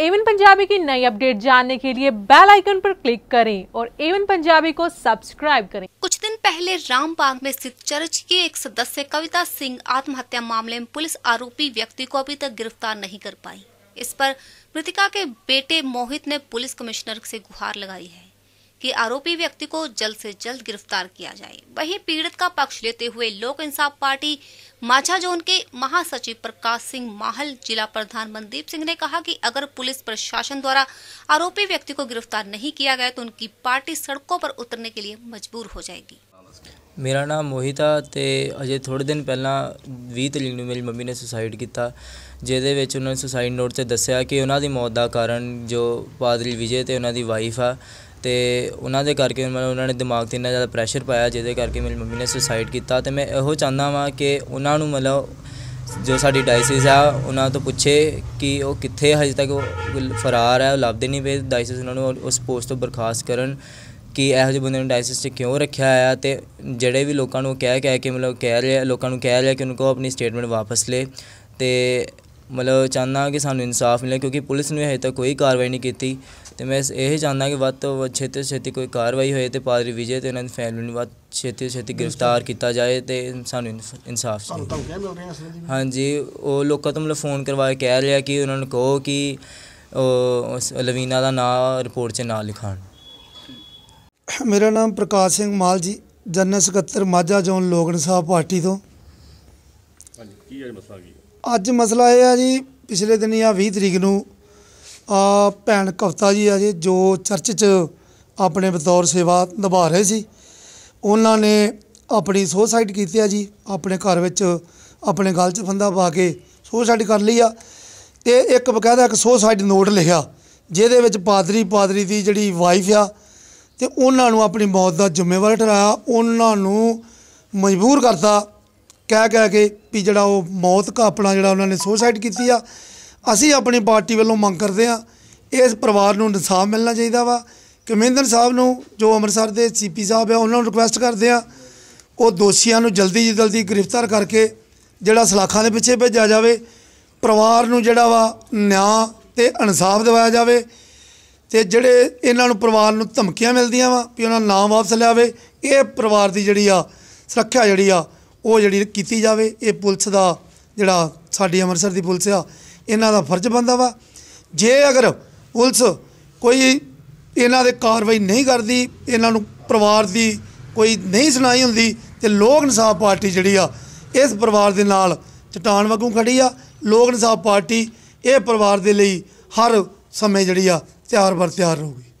Avon Punjabi की नई update जानने के लिए बेल आइकन पर क्लिक करें और एवन पंजाबी को सब्सक्राइब करें कुछ दिन पहले रामबाग में स्थित चर्च के एक सदस्य कविता सिंह आत्महत्या मामले में पुलिस आरोपी व्यक्ति को अभी तक गिरफ्तार नहीं कर पाई इस पर मृतिका के बेटे मोहित ने पुलिस कमिश्नर से गुहार लगाई है कि आरोपी व्यक्ति को जल्द से जल्द गिरफ्तार किया जाए वहीं पीड़ित का पक्ष लेते हुए लोक इंसाफ पार्टी माझा जोन के महासचिव प्रकाश सिंह माहल जिला प्रधान मनदीप सिंह ने कहा कि अगर पुलिस प्रशासन द्वारा आरोपी व्यक्ति को गिरफ्तार नहीं किया गया तो उनकी पार्टी सड़कों पर उतरने के लिए मजबूर हो जाएगी मेरा नाम मोहिता तो अजय थोड़े दिन पहला भी तरीक ਤਰੀਕ मेरी मम्मी ने सुसाइड किया ਕੀਤਾ उन्होंने सुसाइड नोट से दसिया कि उन्होंने मौत का कारण जो पादरी विजय तो उन्होंने वाइफ आ ਤੇ ਉਹਨਾਂ ਦੇ ਕਰਕੇ ਮਤਲਬ ਉਹਨਾਂ ਨੇ ਦਿਮਾਗ ਤੇ ਇੰਨਾ ਜ਼ਿਆਦਾ ਪ੍ਰੈਸ਼ਰ ਪਾਇਆ ਜਿਹਦੇ ਕਰਕੇ ਮੇਰੀ ਮੰਮੀ ਨੇ ਸੁਸਾਈਡ ਕੀਤਾ ਤੇ ਮੈਂ ਇਹੋ ਚਾਹੁੰਦਾ ਵਾਂ ਕਿ ਉਹਨਾਂ ਨੂੰ ਮਤਲਬ ਜੋ ਸਾਡੀ ਡਾਇਸਿਸ ਆ ਉਹਨਾਂ ਤੋਂ ਪੁੱਛੇ ਕਿ ਉਹ ਕਿੱਥੇ ਹਜੇ ਤੱਕ ਉਹ ਫਰਾਰ ਹੈ ਉਹ ਲੱਭਦੇ ਨਹੀਂ ਪਏ ਡਾਇਸਿਸ ਉਹਨਾਂ ਨੂੰ ਉਸ ਪੋਸਟ ਤੋਂ ਬਰਖਾਸਤ ਕਰਨ ਕਿ ਇਹੋ ਜਿਹੇ ਬੰਦੇ ਨੂੰ ਡਾਇਸਿਸ 'ਚ ਕਿਉਂ ਰੱਖਿਆ ਆ ਤੇ ਜਿਹੜੇ ਵੀ ਲੋਕਾਂ ਨੂੰ ਕਹਿ ਕਹਿ ਕੇ ਮਤਲਬ ਕਹਿ ਰਿਹਾ ਲੋਕਾਂ ਨੂੰ ਕਹਿ ਰਿਹਾ ਕਿ ਉਹਨਾਂ ਕੋ ਆਪਣੀ ਸਟੇਟਮੈਂਟ ਵਾਪਸ ਲੈ ਤੇ ਮਤਲਬ ਚਾਹੁੰਦਾ ਕਿ ਸਾਨੂੰ ਇਨਸਾਫ ਮਿਲੇ ਕਿਉਂਕਿ ਪੁਲਿਸ ਨੇ ਹਜੇ ਤੱਕ ਕੋਈ ਕਾਰਵਾਈ ਨਹੀਂ ਕੀਤੀ ਤੇ ਮੈਂ ਇਹ ਚਾਹੁੰਦਾ ਕਿ ਵੱਧ ਤੋਂ ਵੱਧ ਛੇਤੀ ਛੇਤੀ ਕੋਈ ਕਾਰਵਾਈ ਹੋਏ ਤੇ ਪਾਦਰੀ ਵਿਜੇ ਤੇ ਉਹਨਾਂ ਦੀ ਫੈਮਿਲੀ ਨੂੰ ਵੱਧ ਛੇਤੀ ਛੇਤੀ ਗ੍ਰਿਫਤਾਰ ਕੀਤਾ ਜਾਏ ਤੇ ਸਾਨੂੰ ਇਨਸਾਫ ਚਾਹੀਦਾ ਧਮਕੀਆਂ ਮਿਲ ਜੀ ਹਾਂਜੀ ਉਹ ਲੋਕਾਂ ਤੋਂ ਮਤਲਬ ਫੋਨ ਕਰਵਾ ਕੇ ਕਹਿ ਰਿਹਾ ਕਿ ਉਹਨਾਂ ਨੂੰ ਕਹੋ ਕਿ ਉਹ ਉਸ ਲਵੀਨਾ ਦਾ ਨਾਮ ਰਿਪੋਰਟ 'ਚ ਨਾ ਲਿਖਾਣ ਮੇਰਾ ਨਾਮ ਪ੍ਰਕਾਸ਼ ਸਿੰਘ ਮਾਲ ਜੀ ਜਨਰਲ ਸਕੱਤਰ ਮਾਝਾ ਜ਼ੋਨ ਲੋਗਣ ਸਾਹਿਬ ਪਾਰਟੀ ਤੋਂ ਹਾਂਜੀ ਕੀ ਹੈ ਮਸਲਾ ਕੀ ਹੈ? ਅੱਜ ਮਸਲਾ ਇਹ ਆ ਜੀ ਪਿਛਲੇ ਦਿਨੀ ਆ 20 ਤਰੀਕ ਨੂੰ ਆ ਭੈਣ ਕਵਤਾ ਜੀ ਆ ਜੀ ਜੋ ਚਰਚ 'ਚ ਆਪਣੇ ਬਤੌਰ ਸੇਵਾ ਨਿਭਾ ਰਹੇ ਸੀ ਉਹਨਾਂ ਨੇ ਆਪਣੀ ਸੋਸਾਇਟੀ ਕੀਤੀ ਆ ਜੀ ਆਪਣੇ ਘਰ ਵਿੱਚ ਆਪਣੇ ਗਲ 'ਚ ਫੰਦਾ ਪਾ ਕੇ ਸੋਸਾਇਟੀ ਕਰ ਲਈ ਆ ਤੇ ਇੱਕ ਬਕਾਇਦਾ ਇੱਕ ਸੋਸਾਇਟੀ ਨੋਟ ਲਿਖਿਆ ਜਿਹਦੇ ਵਿੱਚ ਪਾਦਰੀ ਪਾਦਰੀ ਦੀ ਜਿਹੜੀ ਵਾਈਫ ਆ ਤੇ ਉਹਨਾਂ ਨੂੰ ਆਪਣੀ ਮੌਤ ਦਾ ਜ਼ਿੰਮੇਵਾਰ ਠਰਾਇਆ ਉਹਨਾਂ ਨੂੰ ਮਜਬੂਰ ਕਰਤਾ ਕਹਿ ਕਹਿ ਕੇ ਵੀ ਜਿਹੜਾ ਉਹ ਮੌਤ ਦਾ ਆਪਣਾ ਜਿਹੜਾ ਉਹਨਾਂ ਨੇ ਸੁਸਾਈਡ ਕੀਤੀ ਆ ਅਸੀਂ ਆਪਣੀ ਪਾਰਟੀ ਵੱਲੋਂ ਮੰਗ ਕਰਦੇ ਆ ਇਸ ਪਰਿਵਾਰ ਨੂੰ ਇਨਸਾਫ ਮਿਲਣਾ ਚਾਹੀਦਾ ਵਾ ਕਮਿੰਦਰ ਸਾਹਿਬ ਨੂੰ ਜੋ ਅੰਮ੍ਰਿਤਸਰ ਦੇ ਸੀਪੀ ਸਾਹਿਬ ਆ ਉਹਨਾਂ ਨੂੰ ਰਿਕੁਐਸਟ ਕਰਦੇ ਆ ਉਹ ਦੋਸ਼ੀਆਂ ਨੂੰ ਜਲਦੀ ਜਲਦੀ ਗ੍ਰਿਫਤਾਰ ਕਰਕੇ ਜਿਹੜਾ ਸਲਾਖਾਂ ਦੇ ਪਿੱਛੇ ਭੇਜਿਆ ਜਾਵੇ ਪਰਿਵਾਰ ਨੂੰ ਜਿਹੜਾ ਵਾ ਨਿਆਂ ਤੇ ਇਨਸਾਫ ਦਿਵਾਇਆ ਜਾਵੇ ਤੇ ਜਿਹੜੇ ਇਹਨਾਂ ਨੂੰ ਪਰਿਵਾਰ ਨੂੰ ਧਮਕੀਆਂ ਮਿਲਦੀਆਂ ਵਾ ਵੀ ਉਹਨਾਂ ਨਾਮ ਵਾਪਸ ਲਿਆਵੇ ਇਹ ਪਰਿਵਾਰ ਦੀ ਜਿਹੜੀ ਆ ਸੁਰੱਖਿਆ ਜਿਹੜੀ ਆ ਉਹ ਜਿਹੜੀ ਕੀਤੀ ਜਾਵੇ ਇਹ ਪੁਲਿਸ ਦਾ ਜਿਹੜਾ ਸਾਡੀ ਅੰਮ੍ਰਿਤਸਰ ਦੀ ਪੁਲਿਸ ਆ ਇਹਨਾਂ ਦਾ ਫਰਜ਼ ਬੰਦਾ ਵਾ ਜੇ ਅਗਰ ਪੁਲਿਸ ਕੋਈ ਇਹਨਾਂ ਦੇ ਕਾਰਵਾਈ ਨਹੀਂ ਕਰਦੀ ਇਹਨਾਂ ਨੂੰ ਪਰਿਵਾਰ ਦੀ ਕੋਈ ਨਹੀਂ ਸੁਣਾਈ ਹੁੰਦੀ ਤੇ ਲੋਕ ਇਨਸਾਫ ਪਾਰਟੀ ਜਿਹੜੀ ਆ ਇਸ ਪਰਿਵਾਰ ਦੇ ਨਾਲ ਚਟਾਨ ਵਾਂਗੂ ਖੜੀ ਆ ਲੋਕ ਇਨਸਾਫ ਪਾਰਟੀ ਇਹ ਪਰਿਵਾਰ ਦੇ ਲਈ ਹਰ ਸਮੇਂ ਜਿਹੜੀ ਆ ਤਿਆਰ ਬਰ ਤਿਆਰ ਰਹੂਗੀ